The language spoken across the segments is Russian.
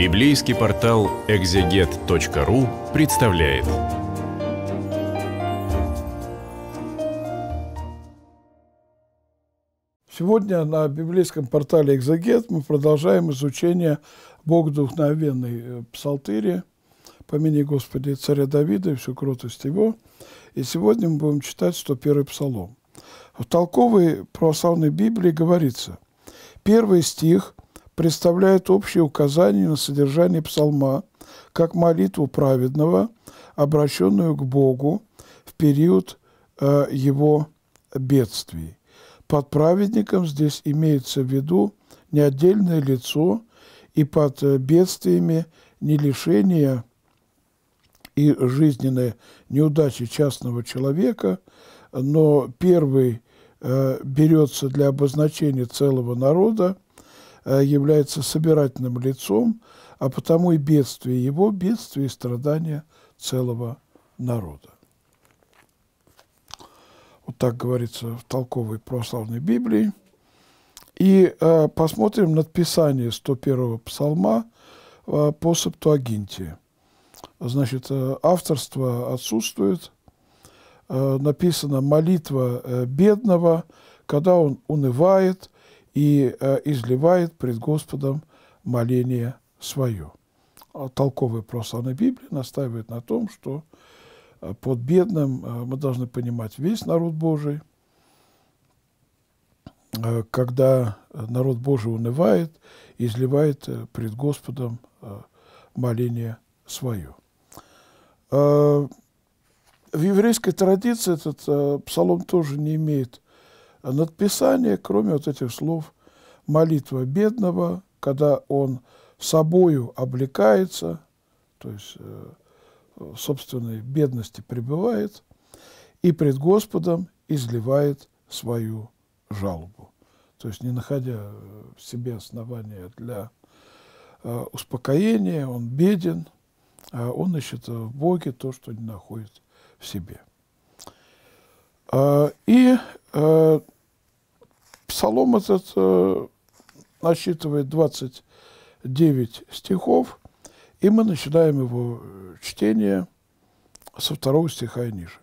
Библейский портал экзегет.ру представляет. Сегодня на библейском портале «Экзегет» мы продолжаем изучение Богодухновенной э, Псалтыри «Помяни Господи царя Давида и всю кротость его». И сегодня мы будем читать 101-й псалом. В толковой православной Библии говорится, первый стих – представляет общее указание на содержание псалма, как молитву праведного, обращенную к Богу в период э, его бедствий. Под праведником здесь имеется в виду не отдельное лицо и под э, бедствиями не лишение и жизненные неудачи частного человека, но первый э, берется для обозначения целого народа – Э, является собирательным лицом, а потому и бедствие его – бедствие и страдания целого народа. Вот так говорится в толковой православной Библии. И э, посмотрим надписание 101-го псалма э, по Септуагинте. Значит, э, авторство отсутствует. Э, написано «молитва э, бедного, когда он унывает, и э, изливает пред Господом моление свое. А толковый Толковые на Библии настаивает на том, что э, под бедным э, мы должны понимать весь народ Божий. Когда народ Божий унывает, изливает пред Господом моление свое. В еврейской традиции этот псалом тоже не имеет надписание, кроме вот этих слов «молитва бедного», когда он собою облекается, то есть э, в собственной бедности пребывает, и пред Господом изливает свою жалобу. То есть, не находя э, в себе основания для э, успокоения, он беден, а он ищет в Боге то, что не находит в себе. Э, и э, псалом этот э, насчитывает 29 стихов, и мы начинаем его чтение со второго стиха и ниже.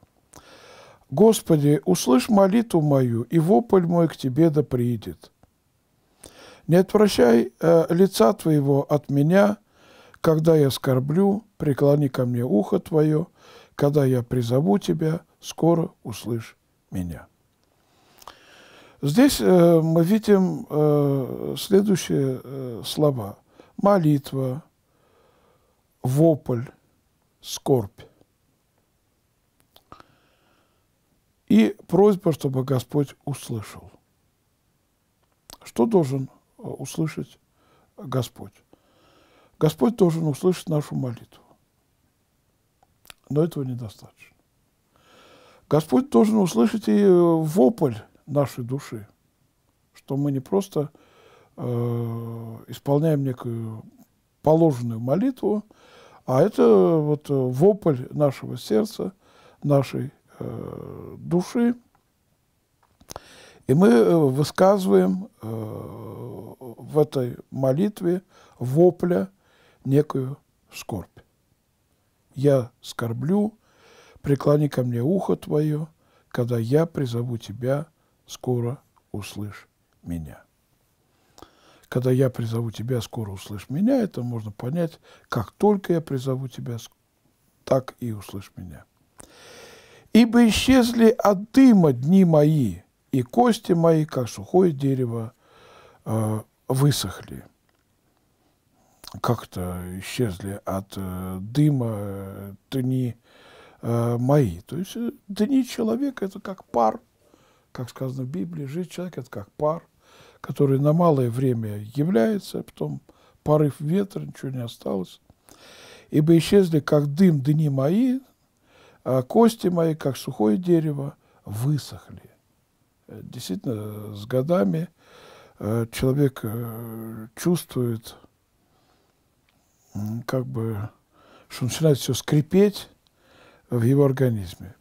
«Господи, услышь молитву мою, и вопль мой к Тебе да приидет. Не отвращай э, лица Твоего от меня, когда я скорблю, преклони ко мне ухо Твое, когда я призову Тебя, скоро услышь меня. Здесь э, мы видим э, следующие э, слова. Молитва, вопль, скорбь. И просьба, чтобы Господь услышал. Что должен э, услышать Господь? Господь должен услышать нашу молитву. Но этого недостаточно. Господь должен услышать и э, вопль нашей души, что мы не просто э, исполняем некую положенную молитву, а это вот э, вопль нашего сердца, нашей э, души. И мы э, высказываем э, в этой молитве вопля некую скорбь. Я скорблю, Преклони ко мне ухо твое, когда я призову тебя, скоро услышь меня. Когда я призову тебя, скоро услышь меня, это можно понять, как только я призову тебя, так и услышь меня. Ибо исчезли от дыма дни мои, и кости мои, как сухое дерево, э, высохли. Как-то исчезли от э, дыма э, дни Э, мои. То есть э, дни человека – это как пар, как сказано в Библии, жизнь человека – это как пар, который на малое время является, а потом порыв ветра, ничего не осталось. Ибо исчезли, как дым, дни мои, а кости мои, как сухое дерево, высохли. Э, действительно, с годами человек чувствует, как бы, что начинает все скрипеть, в его организме.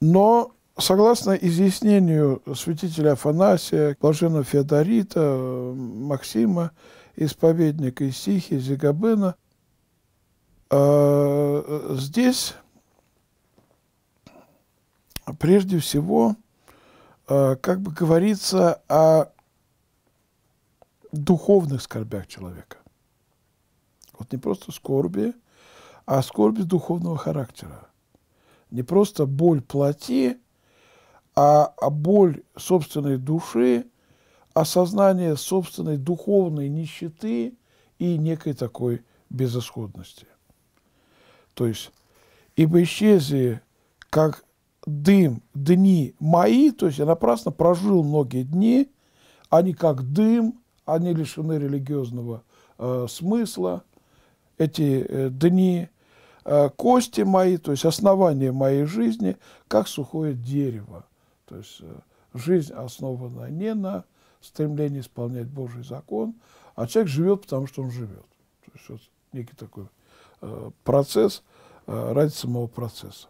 Но, согласно изъяснению святителя Афанасия, блаженного Феодорита, Максима, исповедника Исихи, Зигабына, э, здесь прежде всего, э, как бы говорится о духовных скорбях человека. Вот не просто скорби, а скорбь духовного характера. Не просто боль плоти, а, а боль собственной души, осознание собственной духовной нищеты и некой такой безысходности. То есть, ибо исчезли, как дым, дни мои, то есть я напрасно прожил многие дни, они как дым, они лишены религиозного э, смысла, эти э, дни Э, кости мои, то есть основание моей жизни, как сухое дерево. То есть э, жизнь основана не на стремлении исполнять Божий закон, а человек живет, потому что он живет. То есть вот некий такой э, процесс ради самого процесса.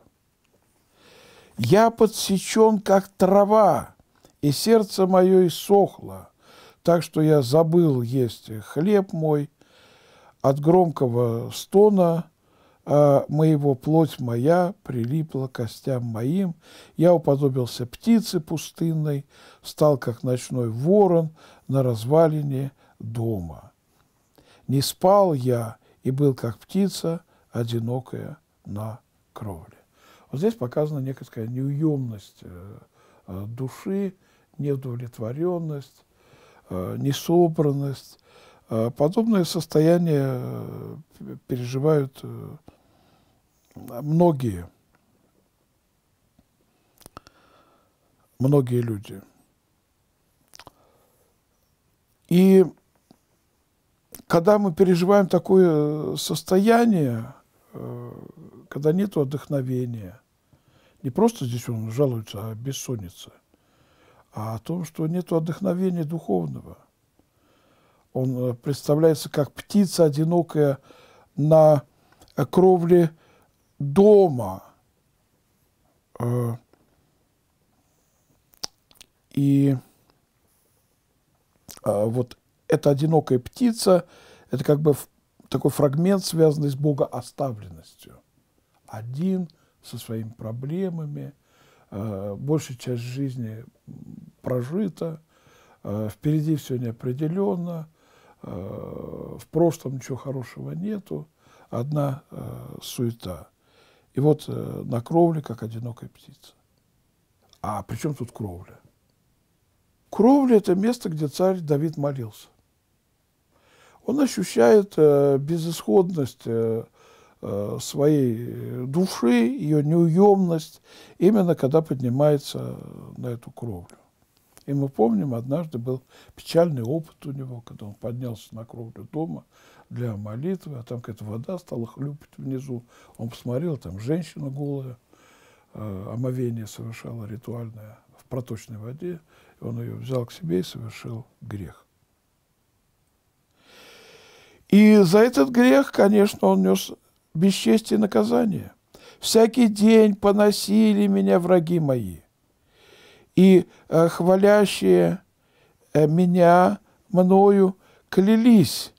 «Я подсечен, как трава, и сердце мое иссохло, так что я забыл есть хлеб мой». От громкого стона а моего плоть моя прилипла к костям моим. Я уподобился птице пустынной, стал, как ночной ворон, на развалине дома. Не спал я и был, как птица, одинокая на кровле. Вот здесь показана некая неуемность э, э, души, неудовлетворенность, э, несобранность. Подобное состояние переживают многие, многие люди. И когда мы переживаем такое э, состояние, э, когда нет отдохновения, не просто здесь он жалуется о а бессоннице, а о том, что нет отдохновения духовного. Он э, представляется как птица одинокая на кровле дома. Э, и э, вот эта одинокая птица, это как бы такой фрагмент, связанный с богооставленностью. Один со своими проблемами, э, большая часть жизни прожита, впереди все неопределенно, в прошлом ничего хорошего нету, одна суета. И вот э, на кровле, как одинокая птица. А при чем тут кровля? Кровля – это место, где царь Давид молился. Он ощущает э, безысходность э, своей души, ее неуемность, именно когда поднимается на эту кровлю. И мы помним, однажды был печальный опыт у него, когда он поднялся на кровлю дома – для молитвы, а там какая-то вода стала хлюпать внизу. Он посмотрел, там женщина голая, э, омовение совершала ритуальное в проточной воде, и он ее взял к себе и совершил грех. И за этот грех, конечно, он нес бесчестие и наказание. «Всякий день поносили меня враги мои, и э, хвалящие э, меня мною клялись,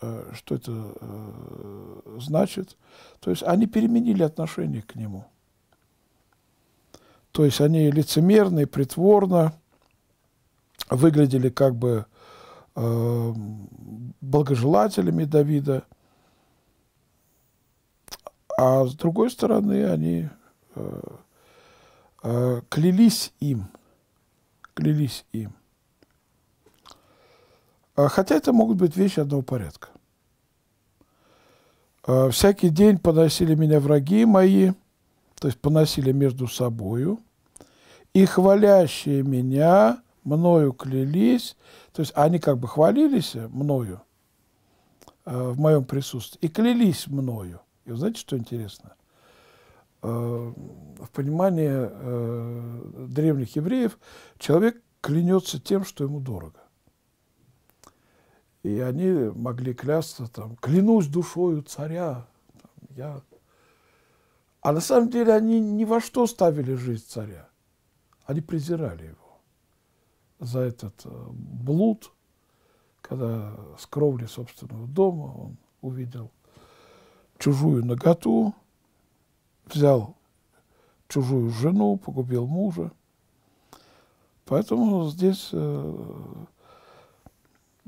Э, что это э, значит. То есть они переменили отношение к нему. То есть они лицемерно и притворно выглядели как бы э, благожелателями Давида, а с другой стороны они клялись им, клялись им. А, хотя это могут быть вещи одного порядка. А, всякий день поносили меня враги мои, то есть поносили между собою, и хвалящие меня мною клялись, то есть они как бы хвалились мною а, в моем присутствии и клялись мною. И вы знаете, что интересно? в понимании древних евреев человек клянется тем, что ему дорого. И они могли клясться там, клянусь душою царя, там, я... А на самом деле они ни во что ставили жизнь царя. Они презирали его за этот э, блуд, когда с кровли собственного дома он увидел чужую ноготу, взял чужую жену, погубил мужа. Поэтому здесь э,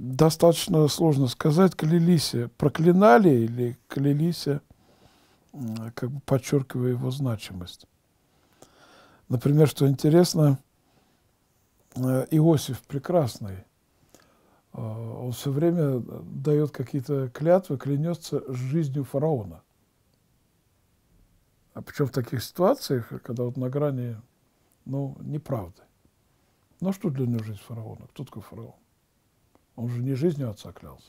достаточно сложно сказать, клялись, проклинали или клялись, как бы подчеркивая его значимость. Например, что интересно, э, Иосиф Прекрасный, э, он все время дает какие-то клятвы, клянется жизнью фараона. А причем в таких ситуациях, когда вот на грани, ну, неправды. Ну, а что для него жизнь фараона? Кто такой фараон? Он же не жизнью отца клялся.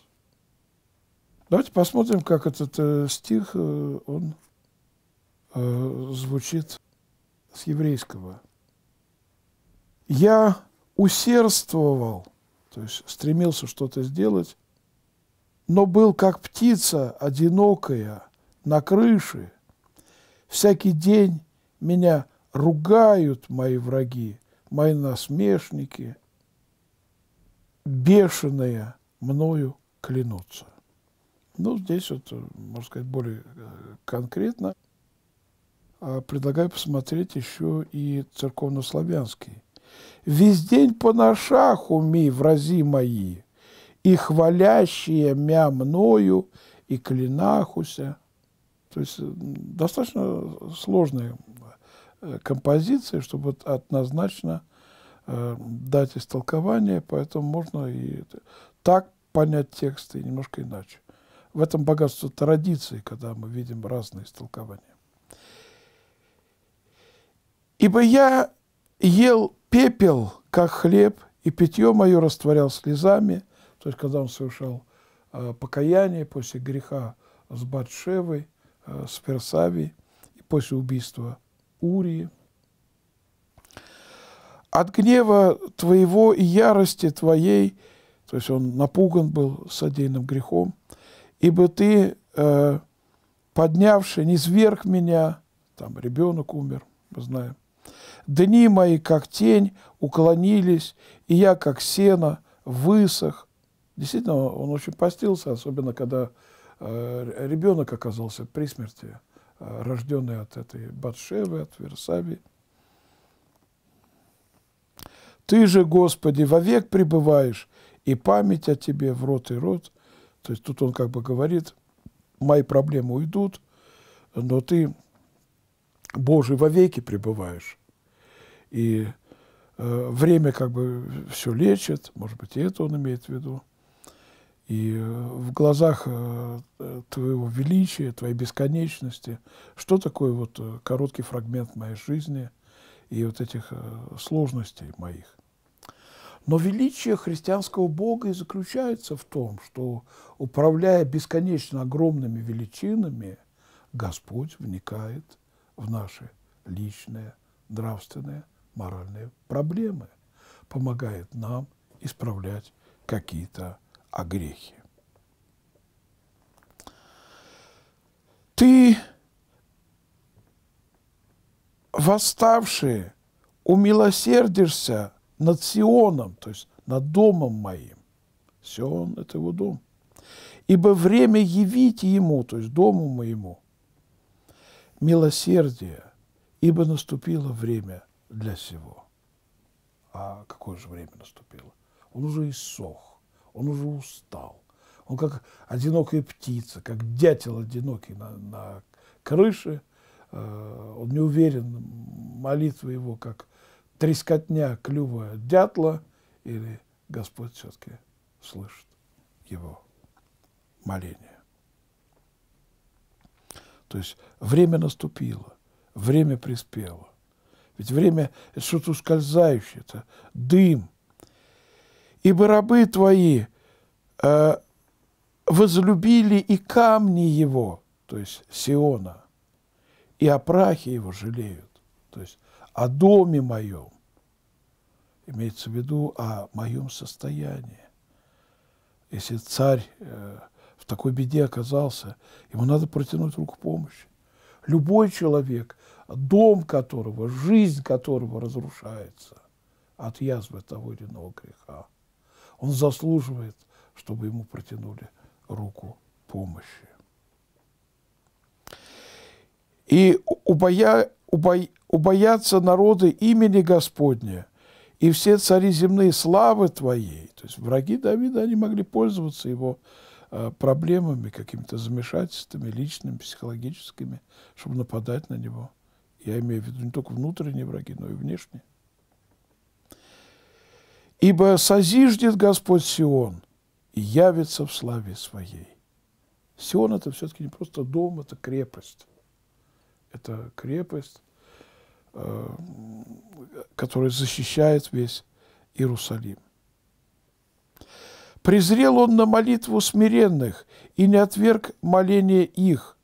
Давайте посмотрим, как этот э, стих, э, он э, звучит с еврейского. «Я усердствовал», то есть стремился что-то сделать, «но был как птица одинокая на крыше. Всякий день меня ругают мои враги, мои насмешники» бешеные мною клянутся. Ну, здесь вот, можно сказать, более э, конкретно. А предлагаю посмотреть еще и церковнославянский. «Весь день по ношах уми, врази мои, и хвалящие мя мною, и клянахуся». То есть э, достаточно сложная э, композиция, чтобы однозначно Э, дать истолкование, поэтому можно и так понять тексты и немножко иначе. В этом богатство традиции, когда мы видим разные истолкования. «Ибо я ел пепел, как хлеб, и питье мое растворял слезами». То есть, когда он совершал э, покаяние после греха с Батшевой, э, с Персавией, и после убийства Урии, от гнева твоего и ярости твоей, то есть он напуган был содеянным грехом, ибо ты, э, поднявший, не зверг меня, там ребенок умер, мы знаем, дни мои, как тень, уклонились, и я, как сено, высох. Действительно, он очень постился, особенно когда э, ребенок оказался при смерти, э, рожденный от этой Батшевы, от Версавии. Ты же, Господи, вовек пребываешь, и память о Тебе в рот и рот. То есть тут он как бы говорит, мои проблемы уйдут, но Ты, Божий, вовеки пребываешь. И э, время как бы все лечит, может быть, и это он имеет в виду. И э, в глазах э, Твоего величия, Твоей бесконечности, что такое вот э, короткий фрагмент моей жизни – и вот этих э, сложностей моих. Но величие христианского Бога и заключается в том, что, управляя бесконечно огромными величинами, Господь вникает в наши личные, нравственные, моральные проблемы, помогает нам исправлять какие-то огрехи. Ты восставшие, умилосердишься над Сионом, то есть над домом моим. Сион – это его дом. Ибо время явить ему, то есть дому моему, милосердие, ибо наступило время для всего. А какое же время наступило? Он уже иссох, он уже устал. Он как одинокая птица, как дятел одинокий на, на крыше – Э, он не уверен, молитва его как трескотня клюва дятла, или Господь все-таки слышит его моление. То есть время наступило, время приспело. Ведь время – это что-то ускользающее, это дым. «Ибо рабы твои э, возлюбили и камни его», то есть Сиона – и о прахе его жалеют, то есть о доме моем, имеется в виду о моем состоянии. Если царь э, в такой беде оказался, ему надо протянуть руку помощи. Любой человек, дом которого, жизнь которого разрушается от язвы того или иного греха, он заслуживает, чтобы ему протянули руку помощи и убоя, убо, убоятся народы имени Господня, и все цари земные славы Твоей. То есть враги Давида, они могли пользоваться его э, проблемами, какими-то замешательствами личными, психологическими, чтобы нападать на него. Я имею в виду не только внутренние враги, но и внешние. «Ибо созиждет Господь Сион и явится в славе Своей». Сион – это все-таки не просто дом, это крепость. Это крепость, э, которая защищает весь Иерусалим. Презрел он на молитву смиренных и не отверг моление их.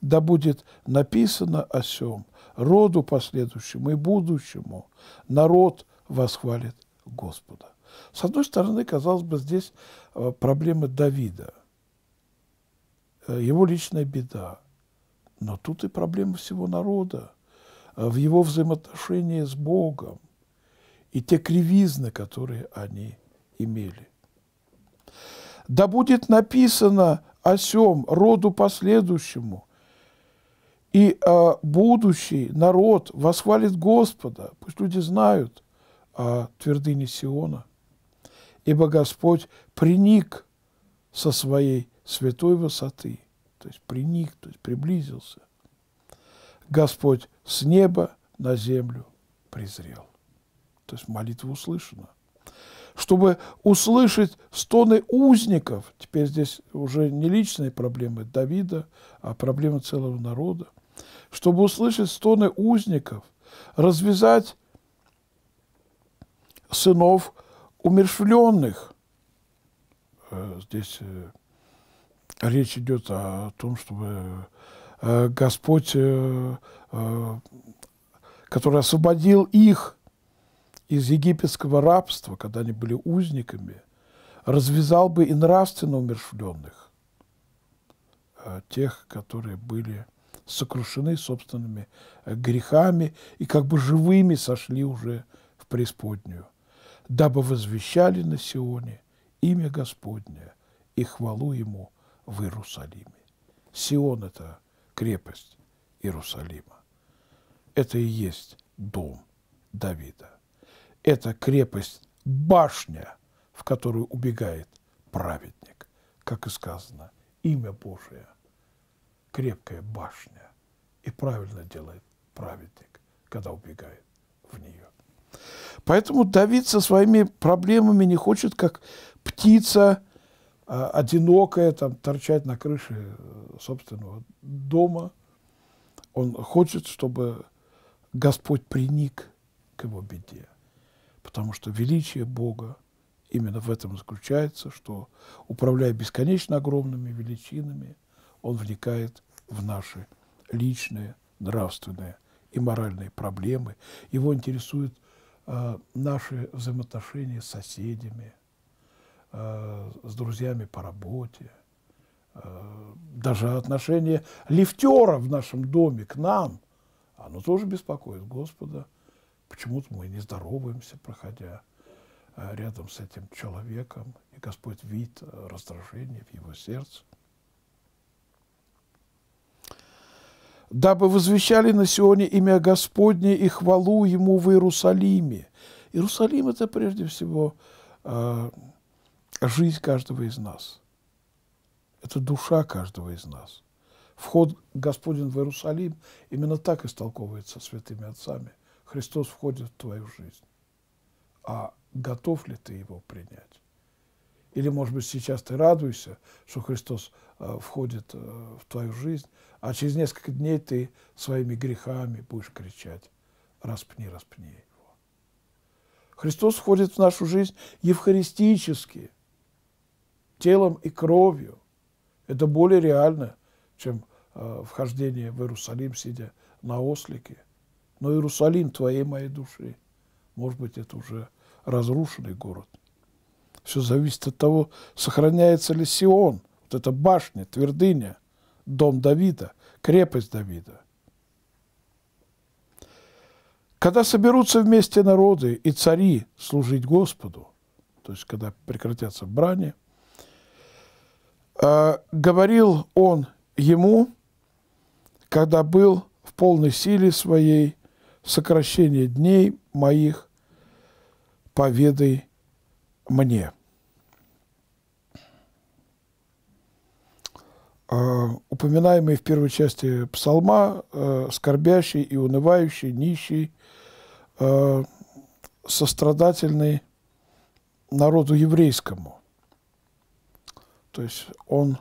Да будет написано о сем, роду последующему и будущему. Народ восхвалит Господа. С одной стороны, казалось бы, здесь э, проблема Давида, э, его личная беда. Но тут и проблема всего народа э, в его взаимоотношении с Богом и те кривизны, которые они имели. «Да будет написано о сем роду последующему, и э, будущий народ восхвалит Господа». Пусть люди знают о твердыне Сиона. «Ибо Господь приник со своей святой высоты» то есть приник, то есть приблизился. Господь с неба на землю презрел. То есть молитва услышана. Чтобы услышать стоны узников, теперь здесь уже не личные проблемы Давида, а проблемы целого народа, чтобы услышать стоны узников, развязать сынов умершвленных. Э, здесь э, речь идет о том, чтобы э, Господь, э, э, который освободил их из египетского рабства, когда они были узниками, развязал бы и нравственно умершвленных, тех, которые были сокрушены собственными грехами и как бы живыми сошли уже в преисподнюю, дабы возвещали на Сионе имя Господне и хвалу Ему – в Иерусалиме. Сион – это крепость Иерусалима. Это и есть дом Давида. Это крепость, башня, в которую убегает праведник. Как и сказано, имя Божие – крепкая башня. И правильно делает праведник, когда убегает в нее. Поэтому Давид со своими проблемами не хочет, как птица – а, одинокое, там, торчать на крыше э, собственного дома. Он хочет, чтобы Господь приник к его беде, потому что величие Бога именно в этом заключается, что, управляя бесконечно огромными величинами, он вникает в наши личные, нравственные и моральные проблемы. Его интересуют э, наши взаимоотношения с соседями – Э, с друзьями по работе, э, даже отношение лифтера в нашем доме к нам, оно тоже беспокоит Господа. Почему-то мы не здороваемся, проходя э, рядом с этим человеком, и Господь видит раздражение в его сердце. дабы возвещали на Сионе имя Господне и хвалу Ему в Иерусалиме. Иерусалим – это прежде всего э, жизнь каждого из нас. Это душа каждого из нас. Вход Господень в Иерусалим именно так истолковывается святыми отцами. Христос входит в твою жизнь. А готов ли ты его принять? Или, может быть, сейчас ты радуешься, что Христос э, входит э, в твою жизнь, а через несколько дней ты своими грехами будешь кричать «распни, распни его». Христос входит в нашу жизнь евхаристически – телом и кровью. Это более реально, чем э, вхождение в Иерусалим, сидя на ослике. Но Иерусалим твоей моей души. Может быть, это уже разрушенный город. Все зависит от того, сохраняется ли Сион, вот эта башня, твердыня, дом Давида, крепость Давида. Когда соберутся вместе народы и цари служить Господу, то есть когда прекратятся брани, Э, говорил он ему, когда был в полной силе своей, сокращение дней моих, поведай мне. Э, упоминаемый в первой части псалма э, скорбящий и унывающий, нищий, сострадательный народу еврейскому. То есть он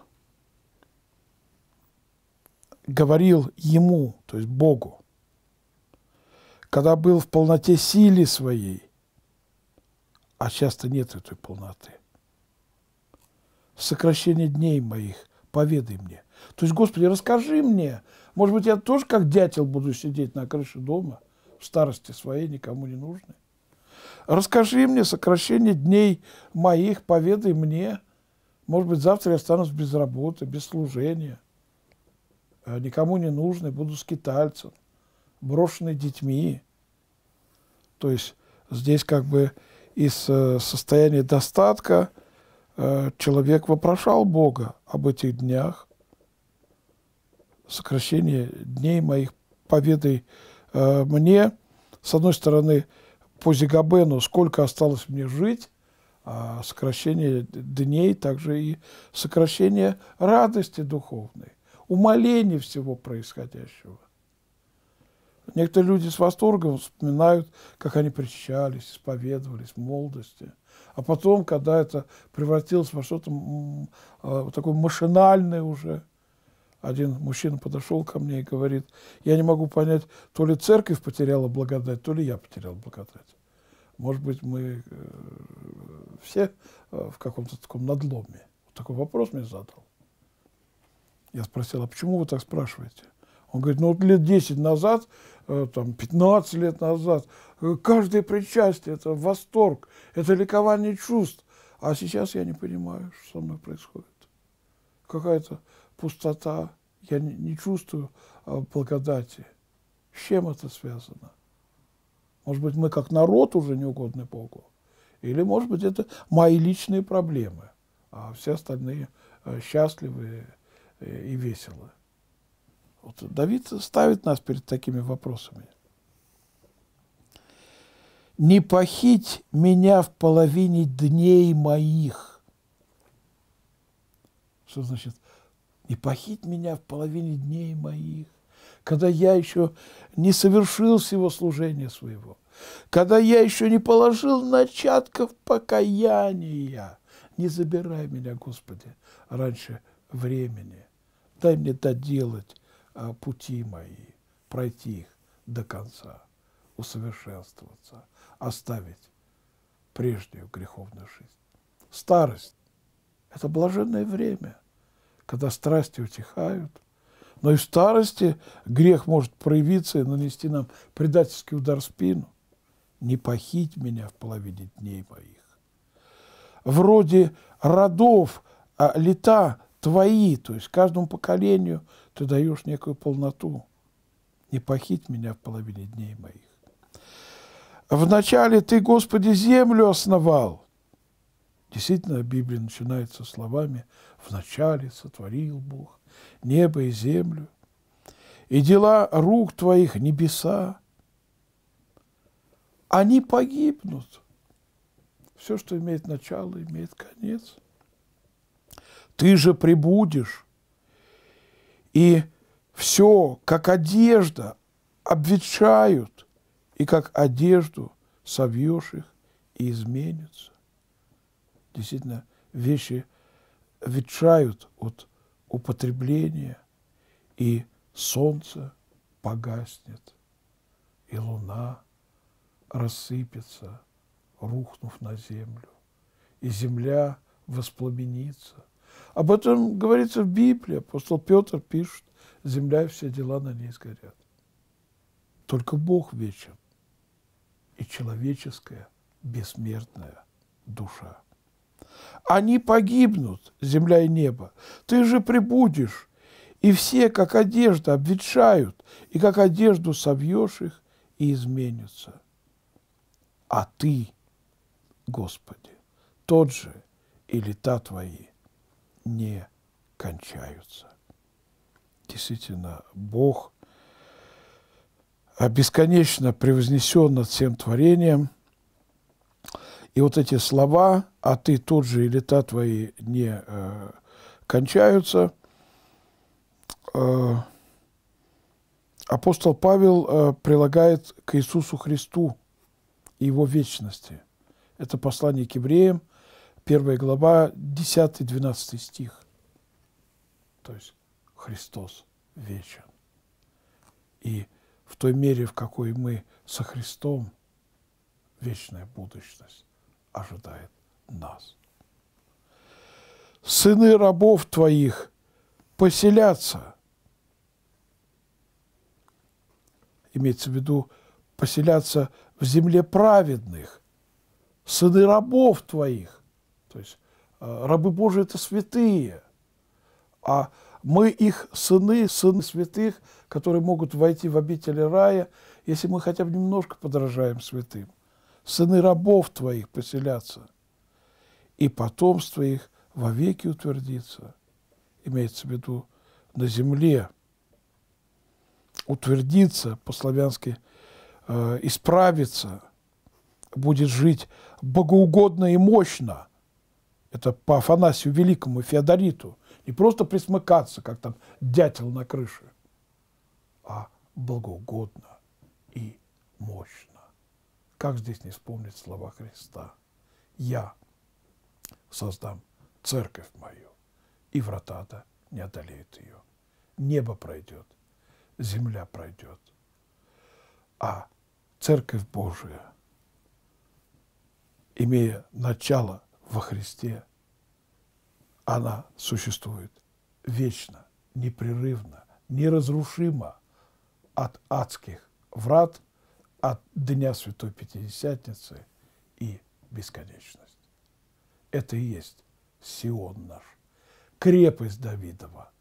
говорил ему, то есть Богу, когда был в полноте силы своей, а часто нет этой полноты. сокращение дней моих поведай мне. То есть, Господи, расскажи мне, может быть, я тоже как дятел буду сидеть на крыше дома, в старости своей, никому не нужный. Расскажи мне сокращение дней моих, поведай мне, может быть, завтра я останусь без работы, без служения, э, никому не нужный, буду скитальцем, брошенный детьми. То есть здесь как бы из э, состояния достатка э, человек вопрошал Бога об этих днях. Сокращение дней моих поведай мне, с одной стороны, по Зигабену, сколько осталось мне жить, а сокращение дней, также и сокращение радости духовной, умоление всего происходящего. Некоторые люди с восторгом вспоминают, как они причащались, исповедовались в молодости. А потом, когда это превратилось во что-то э, такое машинальное уже, один мужчина подошел ко мне и говорит, я не могу понять, то ли церковь потеряла благодать, то ли я потерял благодать. Может быть, мы э, все э, в каком-то таком надломе. Вот такой вопрос мне задал. Я спросил, а почему вы так спрашиваете? Он говорит, ну вот лет 10 назад, э, там 15 лет назад, каждое причастие – это восторг, это ликование чувств. А сейчас я не понимаю, что со мной происходит. Какая-то пустота, я не чувствую благодати. С чем это связано? Может быть, мы как народ уже не угодны Богу. Или, может быть, это мои личные проблемы, а все остальные э, счастливы э, и веселы. Вот Давид ставит нас перед такими вопросами. «Не похить меня в половине дней моих». Что значит «не похить меня в половине дней моих», когда я еще не совершил всего служения своего? когда я еще не положил начатков покаяния. Не забирай меня, Господи, раньше времени. Дай мне доделать а, пути мои, пройти их до конца, усовершенствоваться, оставить прежнюю греховную жизнь. Старость – это блаженное время, когда страсти утихают, но и в старости грех может проявиться и нанести нам предательский удар в спину не похить меня в половине дней моих. Вроде родов, а лета твои, то есть каждому поколению ты даешь некую полноту. Не похить меня в половине дней моих. Вначале ты, Господи, землю основал. Действительно, Библия начинается словами «Вначале сотворил Бог небо и землю, и дела рук твоих небеса они погибнут. Все, что имеет начало, имеет конец. Ты же прибудешь, и все, как одежда, обветшают, и как одежду совьешь их и изменится. Действительно, вещи ветшают от употребления, и солнце погаснет, и луна – рассыпется, рухнув на землю, и земля воспламенится. Об этом говорится в Библии. Апостол Петр пишет, земля и все дела на ней сгорят. Только Бог вечен, и человеческая бессмертная душа. Они погибнут, земля и небо. Ты же прибудешь, и все, как одежда, обветшают, и как одежду собьешь их, и изменятся а Ты, Господи, тот же и лета Твои не кончаются. Действительно, Бог а, бесконечно превознесен над всем творением. И вот эти слова «а ты тот же и лета твои не э, кончаются» э, апостол Павел э, прилагает к Иисусу Христу – и его вечности. Это послание к евреям, 1 глава, 10-12 стих. То есть Христос вечен. И в той мере, в какой мы со Христом, вечная будущность ожидает нас. Сыны рабов твоих поселятся. Имеется в виду поселяться в земле праведных, сыны рабов твоих. То есть э, рабы Божии – это святые, а мы их сыны, сыны святых, которые могут войти в обители рая, если мы хотя бы немножко подражаем святым. Сыны рабов твоих поселятся, и потомство их вовеки утвердится. Имеется в виду на земле. утвердится по-славянски – Э, исправится, будет жить богоугодно и мощно. Это по Афанасию Великому Феодориту. Не просто присмыкаться, как там дятел на крыше, а благоугодно и мощно. Как здесь не вспомнить слова Христа? Я создам церковь мою, и врата то не одолеет ее. Небо пройдет, земля пройдет, а Церковь Божия, имея начало во Христе, она существует вечно, непрерывно, неразрушимо от адских врат, от Дня Святой Пятидесятницы и бесконечность. Это и есть Сион наш, крепость Давидова,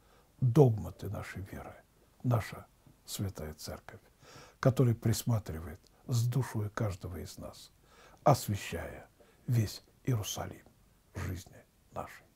догматы нашей веры, наша Святая Церковь который присматривает с душой каждого из нас, освещая весь Иерусалим жизни нашей.